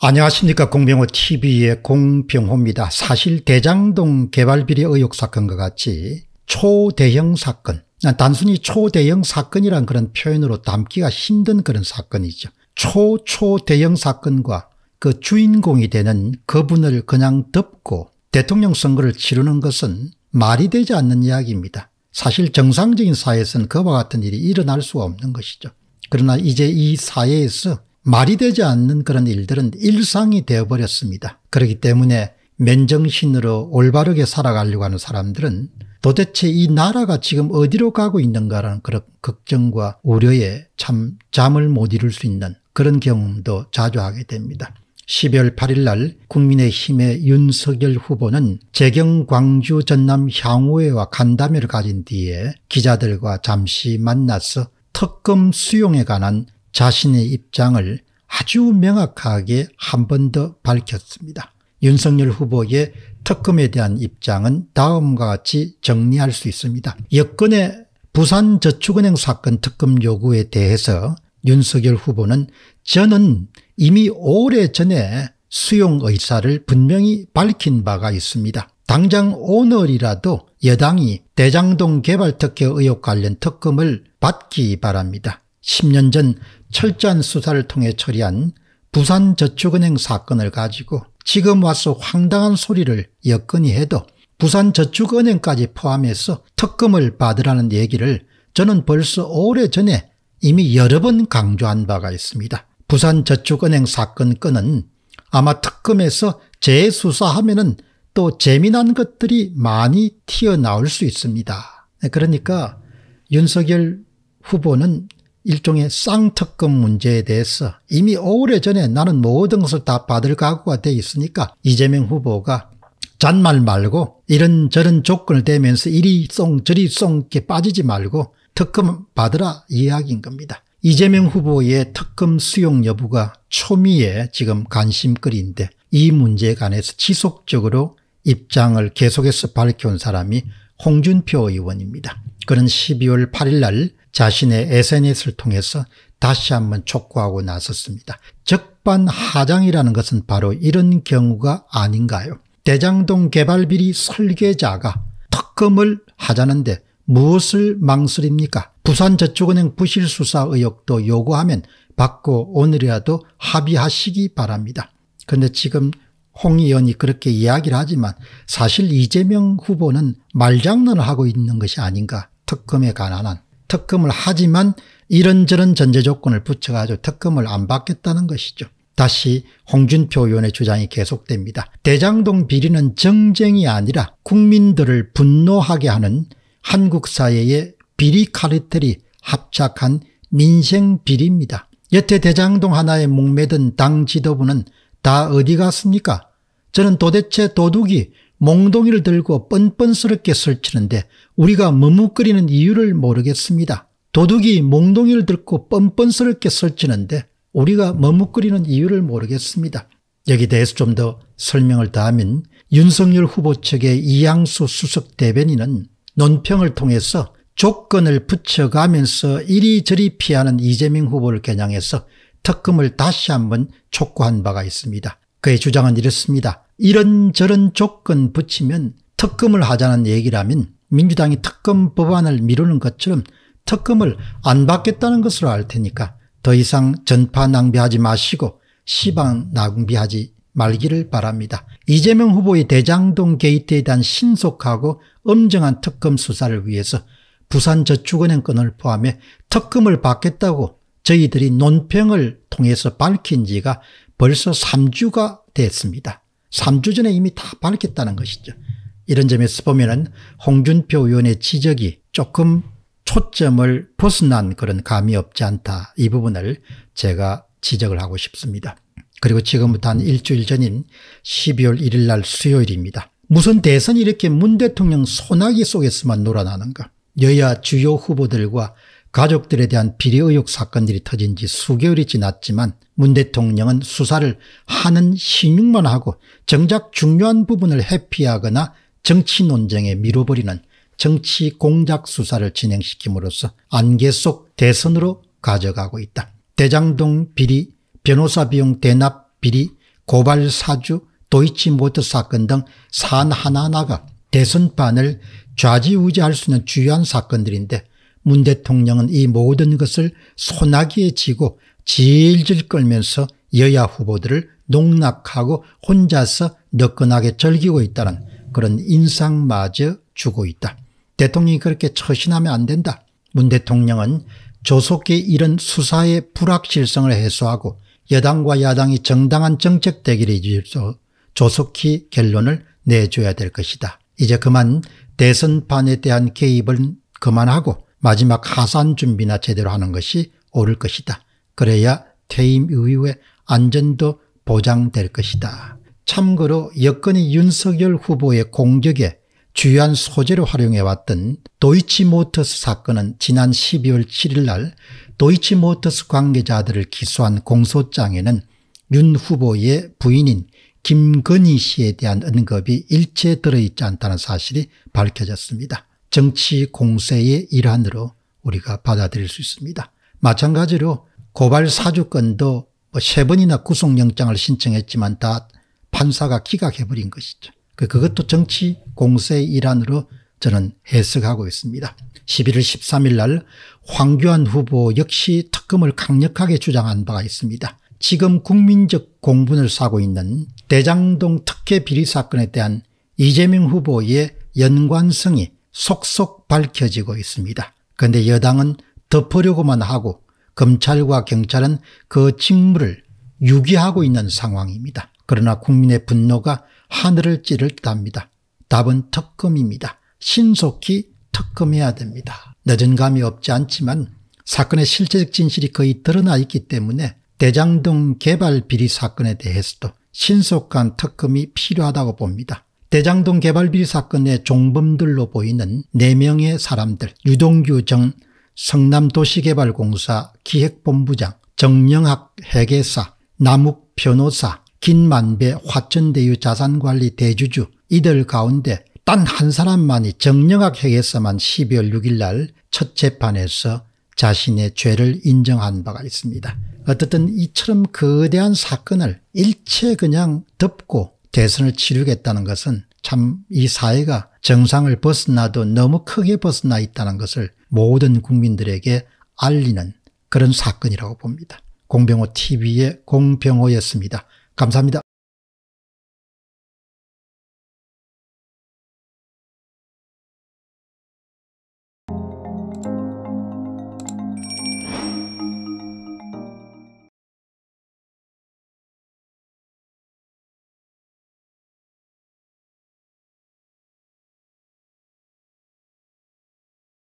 안녕하십니까 공병호TV의 공병호입니다. 사실 대장동 개발비리 의혹 사건과 같이 초대형 사건 단순히 초대형 사건이란 그런 표현으로 담기가 힘든 그런 사건이죠. 초초대형 사건과 그 주인공이 되는 그분을 그냥 덮고 대통령 선거를 치르는 것은 말이 되지 않는 이야기입니다. 사실 정상적인 사회에서는 그와 같은 일이 일어날 수가 없는 것이죠. 그러나 이제 이 사회에서 말이 되지 않는 그런 일들은 일상이 되어버렸습니다. 그렇기 때문에 맨정신으로 올바르게 살아가려고 하는 사람들은 도대체 이 나라가 지금 어디로 가고 있는가라는 그런 걱정과 우려에 참 잠을 못 이룰 수 있는 그런 경험도 자주 하게 됩니다. 12월 8일 날 국민의힘의 윤석열 후보는 재경 광주 전남 향후회와 간담회를 가진 뒤에 기자들과 잠시 만나서 특검 수용에 관한 자신의 입장을 아주 명확하게 한 번 더 밝혔습니다. 윤석열 후보의 특검에 대한 입장은 다음과 같이 정리할 수 있습니다. 여권의 부산저축은행 사건 특검 요구에 대해서 윤석열 후보는 저는 이미 오래전에 수용 의사를 분명히 밝힌 바가 있습니다. 당장 오늘이라도 여당이 대장동 개발특혜 의혹 관련 특검을 받기 바랍니다. 10년 전 철저한 수사를 통해 처리한 부산저축은행 사건을 가지고 지금 와서 황당한 소리를 여건이 해도 부산저축은행까지 포함해서 특검을 받으라는 얘기를 저는 벌써 오래전에 이미 여러 번 강조한 바가 있습니다. 부산저축은행 사건 건은 아마 특검에서 재수사하면 은또 재미난 것들이 많이 튀어나올 수 있습니다. 네, 그러니까 윤석열 후보는 일종의 쌍특검 문제에 대해서 이미 오래전에 나는 모든 것을 다 받을 각오가 돼 있으니까 이재명 후보가 잔말 말고 이런저런 조건을 대면서 이리 쏭 저리 쏭 이렇게 빠지지 말고 특검 받으라 이야기인 겁니다. 이재명 후보의 특검 수용 여부가 초미의 지금 관심거리인데 이 문제에 관해서 지속적으로 입장을 계속해서 밝혀온 사람이 홍준표 의원입니다. 그는 12월 8일 날 자신의 SNS를 통해서 다시 한번 촉구하고 나섰습니다. 적반하장이라는 것은 바로 이런 경우가 아닌가요? 대장동 개발비리 설계자가 특검을 하자는데 무엇을 망설입니까? 부산저축은행 부실수사 의혹도 요구하면 받고 오늘이라도 합의하시기 바랍니다. 그런데 지금 홍 의원이 그렇게 이야기를 하지만 사실 이재명 후보는 말장난을 하고 있는 것이 아닌가 특검에 관한 한 특검을 하지만 이런저런 전제 조건을 붙여가지고 특검을 안 받겠다는 것이죠. 다시 홍준표 의원의 주장이 계속됩니다. 대장동 비리는 정쟁이 아니라 국민들을 분노하게 하는 한국 사회의 비리 카르텔이 합작한 민생 비리입니다. 여태 대장동 하나에 목매든 당 지도부는 다 어디 갔습니까? 저는 도대체 도둑이 몽둥이를 들고 뻔뻔스럽게 설치는데 우리가 머뭇거리는 이유를 모르겠습니다. 도둑이 몽둥이를 들고 뻔뻔스럽게 설치는데 우리가 머뭇거리는 이유를 모르겠습니다. 여기 에 대해서 좀 더 설명을 더하면 윤석열 후보 측의 이양수 수석 대변인은 논평을 통해서 조건을 붙여가면서 이리저리 피하는 이재명 후보를 겨냥해서 특검을 다시 한번 촉구한 바가 있습니다. 그의 주장은 이렇습니다. 이런저런 조건 붙이면 특검을 하자는 얘기라면 민주당이 특검 법안을 미루는 것처럼 특검을 안 받겠다는 것으로 알 테니까 더 이상 전파 낭비하지 마시고 시방 낭비하지 말기를 바랍니다. 이재명 후보의 대장동 게이트에 대한 신속하고 엄정한 특검 수사를 위해서 부산저축은행 건을 포함해 특검을 받겠다고 저희들이 논평을 통해서 밝힌 지가 벌써 3주가 됐습니다. 3주 전에 이미 다 밝혔다는 것이죠. 이런 점에서 보면 홍준표 의원의 지적이 조금 초점을 벗어난 그런 감이 없지 않다. 이 부분을 제가 지적을 하고 싶습니다. 그리고 지금부터 한 일주일 전인 12월 1일 날 수요일입니다. 무슨 대선이 이렇게 문 대통령 소나기 속에서만 놀아나는가. 여야 주요 후보들과 가족들에 대한 비리 의혹 사건들이 터진 지 수개월이 지났지만 문 대통령은 수사를 하는 신용만 하고 정작 중요한 부분을 회피하거나 정치 논쟁에 미뤄버리는 정치 공작 수사를 진행시킴으로써 안개 속 대선으로 가져가고 있다. 대장동 비리, 변호사 비용 대납 비리, 고발 사주, 도이치모터 사건 등사 하나하나가 대선판을 좌지우지할 수 있는 주요한 사건들인데 문 대통령은 이 모든 것을 소나기에 지고 질질 끌면서 여야 후보들을 농락하고 혼자서 너끈하게 즐기고 있다는 그런 인상마저 주고 있다. 대통령이 그렇게 처신하면 안 된다. 문 대통령은 조속히 이런 수사의 불확실성을 해소하고 여당과 야당이 정당한 정책 대결에 대해서 조속히 결론을 내줘야 될 것이다. 이제 그만 대선판에 대한 개입을 그만하고 마지막 하산 준비나 제대로 하는 것이 옳을 것이다. 그래야 퇴임 이후에 안전도 보장될 것이다. 참고로 여건이 윤석열 후보의 공격에 주요한 소재로 활용해왔던 도이치모터스 사건은 지난 12월 7일 날 도이치모터스 관계자들을 기소한 공소장에는 윤 후보의 부인인 김건희 씨에 대한 언급이 일체 들어있지 않다는 사실이 밝혀졌습니다. 정치 공세의 일환으로 우리가 받아들일 수 있습니다. 마찬가지로 고발 사주권도뭐세 번이나 구속영장을 신청했지만 다 판사가 기각해버린 것이죠. 그, 그것도 정치 공세의 일환으로 저는 해석하고 있습니다. 11월 13일 날 황교안 후보 역시 특검을 강력하게 주장한 바가 있습니다. 지금 국민적 공분을 사고 있는 대장동 특혜 비리 사건에 대한 이재명 후보의 연관성이 속속 밝혀지고 있습니다. 그런데 여당은 덮으려고만 하고 검찰과 경찰은 그 직무를 유기하고 있는 상황입니다. 그러나 국민의 분노가 하늘을 찌를 듯합니다. 답은 특검입니다. 신속히 특검해야 됩니다. 늦은 감이 없지 않지만 사건의 실체적 진실이 거의 드러나 있기 때문에 대장동 개발 비리 사건에 대해서도 신속한 특검이 필요하다고 봅니다. 대장동 개발비 사건의 종범들로 보이는 4명의 사람들 유동규 정 성남도시개발공사 기획본부장 정영학 회계사 남욱 변호사 김만배 화천대유 자산관리 대주주 이들 가운데 단 한 사람만이 정영학 회계사만 12월 6일 날 첫 재판에서 자신의 죄를 인정한 바가 있습니다. 어쨌든 이처럼 거대한 사건을 일체 그냥 덮고 대선을 치르겠다는 것은 참 이 사회가 정상을 벗어나도 너무 크게 벗어나 있다는 것을 모든 국민들에게 알리는 그런 사건이라고 봅니다. 공병호 TV의 공병호였습니다. 감사합니다.